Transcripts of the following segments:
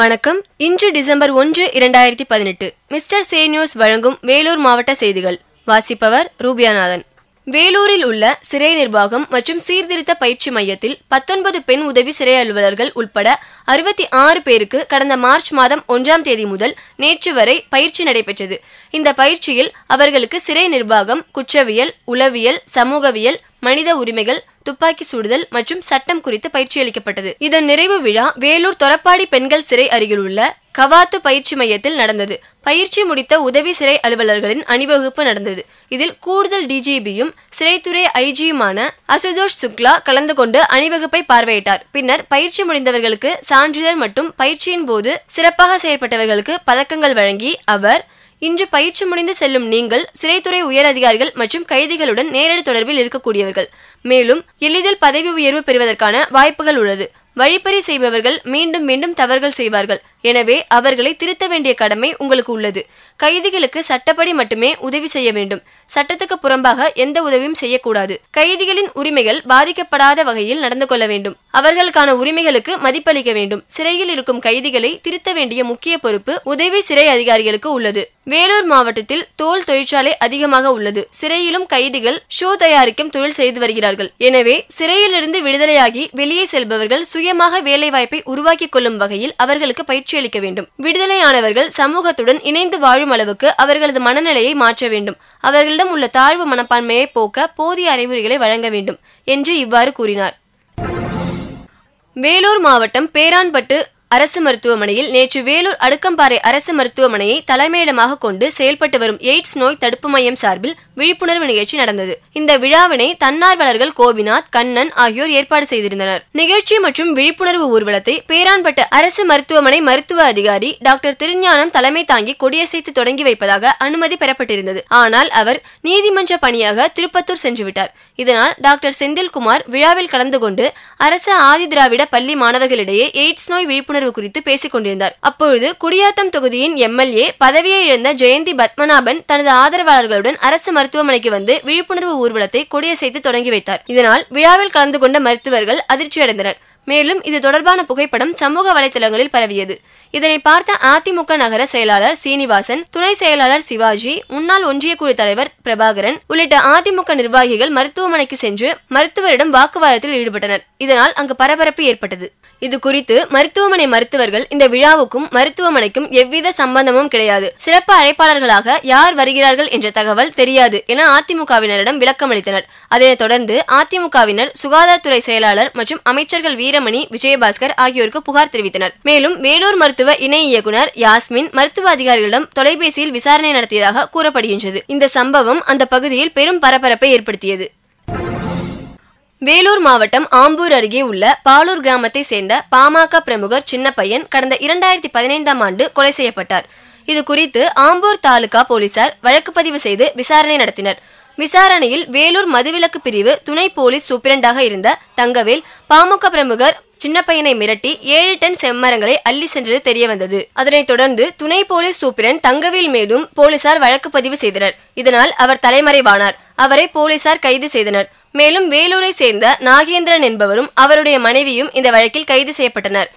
வணக்கம் இன்று டிசம்பர் ஒன்று இரண்டாயிரத்தி பதினெட்டு மிஸ்டர் சேனியோஸ் வழங்கும் வேலூர் மாவட்ட செய்திகள் வாசிப்பவர் ரூபியாநாதன் வேலூரில் உள்ள சிறை நிர்வாகம் மற்றும் சீர்திருத்த பயிற்சி மையத்தில் பத்தொன்பது பெண் உதவி சிறை அலுவலர்கள் உட்பட அறுபத்தி ஆறு பேருக்கு கடந்த மார்ச் மாதம் ஒன்றாம் தேதி முதல் நேற்று வரை பயிற்சி நடைபெற்றது இந்த பயிற்சியில் அவர்களுக்கு சிறை நிர்வாகம் குற்றவியல் உளவியல் சமூகவியல் மனித உரிமைகள் துப்பாக்கி சுடுதல் மற்றும் சட்டம் குறித்து பயிற்சி அளிக்கப்பட்டது இதன் நிறைவு விழா வேலூர் தொரப்பாடி பெண்கள் சிறை அருகில் உள்ள கவாத்து பயிற்சி மையத்தில் நடந்தது பயிற்சி முடித்த உதவி சிறை அலுவலர்களின் அணிவகுப்பு நடந்தது இதில் கூடுதல் டிஜிபியும் சிறைத்துறை ஐஜியுமான அசுதோஷ் சுக்லா கலந்து கொண்டு அணிவகுப்பை பார்வையிட்டார் பின்னர் பயிற்சி முடிந்தவர்களுக்கு சான்றிதழ் மற்றும் பயிற்சியின் போது சிறப்பாக செயற்பட்டவர்களுக்கு பதக்கங்கள் வழங்கி அவர் இன்று பயிற்சி முடிந்து செல்லும் நீங்கள் சிறைத்துறை உயரதிகாரிகள் மற்றும் கைதிகளுடன் நேரடி தொடர்பில் இருக்கக்கூடியவர்கள் மேலும் எளிதில் பதவி உயர்வு பெறுவதற்கான வாய்ப்புகள் உள்ளது வழிப்பறி செய்பவர்கள் மீண்டும் மீண்டும் தவறுகள் செய்வார்கள் எனவே அவர்களை திருத்த வேண்டிய கடமை உங்களுக்கு உள்ளது கைதிகளுக்கு சட்டப்படி மட்டுமே உதவி செய்ய வேண்டும் சட்டத்துக்கு புறம்பாக எந்த உதவியும் செய்யக்கூடாது கைதிகளின் உரிமைகள் பாதிக்கப்படாத வகையில் நடந்து கொள்ள வேண்டும் அவர்களுக்கான உரிமைகளுக்கு மதிப்பளிக்க வேண்டும் சிறையில் இருக்கும் கைதிகளை திருத்த வேண்டிய முக்கிய பொறுப்பு உதவி சிறை அதிகாரிகளுக்கு உள்ளது வேலூர் மாவட்டத்தில் தோல் தொழிற்சாலை அதிகமாக உள்ளது சிறையிலும் கைதிகள் ஷூ தயாரிக்கும் தொழில் செய்து வருகிறார்கள் எனவே சிறையிலிருந்து விடுதலையாகி வெளியே செல்பவர்கள் சுயமாக வேலை வாய்ப்பை உருவாக்கிக் கொள்ளும் வகையில் அவர்களுக்கு பயிற்சி காட்சியளிக்க வேண்டும் விடுதலையானவர்கள் சமூகத்துடன் இணைந்து வாழும் அளவுக்கு அவர்களது மனநிலையை மாற்ற வேண்டும் அவர்களிடம் உள்ள தாழ்வு மனப்பான்மையை போக்க போதிய அறிவுரைகளை வழங்க வேண்டும் என்று இவ்வாறு கூறினார் வேலூர் மாவட்டம் பேரான்பட்டு அரசு மருத்துவமனையில் நேற்று வேலூர் அடுக்கம்பாறை அரசு மருத்துவமனையை தலைமையிடமாக கொண்டு செயல்பட்டு வரும் எய்ட்ஸ் நோய் தடுப்பு மையம் சார்பில் விழிப்புணர்வு நிகழ்ச்சி நடந்தது இந்த விழாவினை தன்னார்வலர்கள் கோபிநாத் கண்ணன் ஆகியோர் ஏற்பாடு செய்திருந்தனர் நிகழ்ச்சி மற்றும் விழிப்புணர்வு ஊர்வலத்தை பேரான்பட்ட அரசு மருத்துவமனை மருத்துவ அதிகாரி டாக்டர் திருஞானம் தலைமை தாங்கி கொடியசைத்து தொடங்கி வைப்பதாக அனுமதி பெறப்பட்டிருந்தது ஆனால் அவர் நீதிமன்ற பணியாக திருப்பத்தூர் சென்றுவிட்டார் இதனால் டாக்டர் செந்தில்குமார் விழாவில் கலந்து கொண்டு அரசு ஆதி திராவிட பள்ளி மாணவர்களிடையே எய்ட்ஸ் நோய் விழிப்புணர்வு ஆதரவு குறித்து பேசிக் கொண்டிருந்தார் அப்பொழுது குடியாத்தம் தொகுதியின் எம்எல்ஏ பதவியை இழந்த ஜெயந்தி பத்மநாபன் தனது ஆதரவாளர்களுடன் அரசு மருத்துவமனைக்கு வந்து விழிப்புணர்வு ஊர்வலத்தை கொடியசைத்து தொடங்கி வைத்தார் இதனால் விழாவில் கலந்து கொண்ட மருத்துவர்கள் அதிர்ச்சியடைந்தனர் மேலும் இது தொடர்பான புகைப்படம் சமூக வலைதளங்களில் பரவியது இதனை பார்த்த அதிமுக நகர செயலாளர் சீனிவாசன் துணை செயலாளர் சிவாஜி முன்னாள் ஒன்றிய குழு தலைவர் பிரபாகரன் உள்ளிட்ட அதிமுக நிர்வாகிகள் மருத்துவமனைக்கு சென்று மருத்துவரிடம் வாக்குவாதத்தில் ஈடுபட்டனர் இதனால் அங்கு பரபரப்பு ஏற்பட்டது இது குறித்து மருத்துவமனை மருத்துவர்கள் இந்த விழாவுக்கும் மருத்துவமனைக்கும் எவ்வித சம்பந்தமும் கிடையாது சிறப்பு அழைப்பாளர்களாக யார் வருகிறார்கள் என்ற தகவல் தெரியாது என அதிமுகவினரிடம் விளக்கமளித்தனர் அதனைத் தொடர்ந்து அதிமுகவினர் சுகாதாரத்துறை செயலாளர் மற்றும் அமைச்சர்கள் வீரமணி விஜயபாஸ்கர் ஆகியோருக்கு புகார் தெரிவித்தனர் மேலும் வேலூர் மருத்துவ இணை இயக்குனர் யாஸ்மின் மருத்துவ அதிகாரிகளிடம் தொலைபேசியில் விசாரணை நடத்தியதாக கூறப்படுகின்றது இந்த சம்பவம் அந்த பகுதியில் பெரும் பரபரப்பை ஏற்படுத்தியது வேலூர் மாவட்டம் ஆம்பூர் அருகே உள்ள பாலூர் கிராமத்தை சேர்ந்த பாமக பிரமுகர் சின்னப்பையன் கடந்த இரண்டாயிரத்தி பதினைந்தாம் ஆண்டு கொலை செய்யப்பட்டார் இது குறித்து ஆம்பூர் தாலுகா போலீசார் வழக்கு பதிவு செய்து விசாரணை நடத்தினர் விசாரணையில் வேலூர் மதுவிலக்கு பிரிவு துணை போலீஸ் சூப்பிரண்டாக இருந்த தங்கவேல் பாமக பிரமுகர் சின்னப்பையனை மிரட்டி ஏழு டன் செம்மரங்களை அள்ளி சென்றது தெரிய வந்தது அதனைத் தொடர்ந்து துணை போலீஸ் சூப்பிரன் தங்கவேல் மீதும் போலீசார் வழக்கு பதிவு செய்தனர் இதனால் அவர் தலைமறைவானார் அவரை போலீசார் கைது செய்தனர் மேலும் வேலூரை சேர்ந்த நாகேந்திரன் என்பவரும் அவருடைய மனைவியும் இந்த வழக்கில் கைது செய்யப்பட்டனர்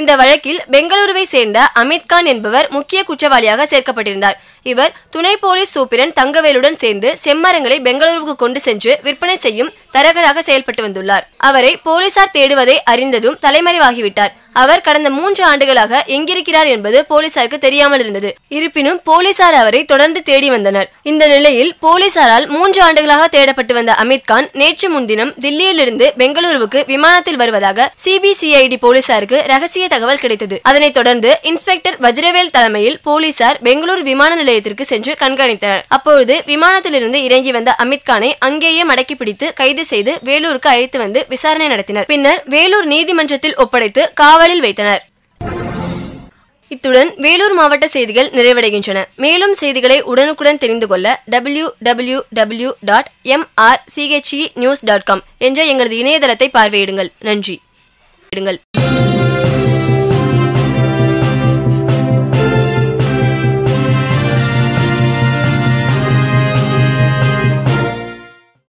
இந்த வழக்கில் பெங்களூருவை சேர்ந்த அமித்கான் என்பவர் முக்கிய குற்றவாளியாக சேர்க்கப்பட்டிருந்தார் இவர் துணை போலீஸ் சூப்பிரன் தங்கவேலுடன் சேர்ந்து செம்மரங்களை பெங்களூருவுக்கு கொண்டு சென்று விற்பனை செய்யும் தரகராக செயல்பட்டு வந்துள்ளார் அவரை போலீசார் தேடுவதை அறிந்ததும் தலைமறைவாகிவிட்டார் அவர் கடந்த மூன்று ஆண்டுகளாக எங்கிருக்கிறார் என்பது போலீசாருக்கு தெரியாமல் இருந்தது இருப்பினும் போலீசார் அவரை தொடர்ந்து தேடி வந்தனர் இந்த நிலையில் போலீசாரால் மூன்று ஆண்டுகளாக தேடப்பட்டு வந்த அமித்கான் நேற்று முன்தினம் தில்லியிலிருந்து பெங்களூருவுக்கு விமானத்தில் வருவதாக சிபிசிஐடி போலீசாருக்கு ரகசிய தகவல் கிடைத்தது அதனைத் தொடர்ந்து இன்ஸ்பெக்டர் வஜ்ரவேல் தலைமையில் போலீசார் பெங்களூர் விமான நிலையத்திற்கு சென்று கண்காணித்தனர் அப்பொழுது விமானத்திலிருந்து இறங்கி வந்த அமித்கானை அங்கேயே மடக்கி பிடித்து கைது செய்து வேலூருக்கு அழைத்து வந்து விசாரணை நடத்தினர் பின்னர் வேலூர் நீதிமன்றத்தில் ஒப்படைத்து காவலில் வைத்தனர் இத்துடன் வேலூர் மாவட்ட செய்திகள் நிறைவடைகின்றன மேலும் செய்திகளை உடனுக்குடன் தெரிந்து கொள்ள W W W dot MR CHE news dot com என்ற எங்களது இணையதளத்தை பார்வையிடுங்கள் நன்றி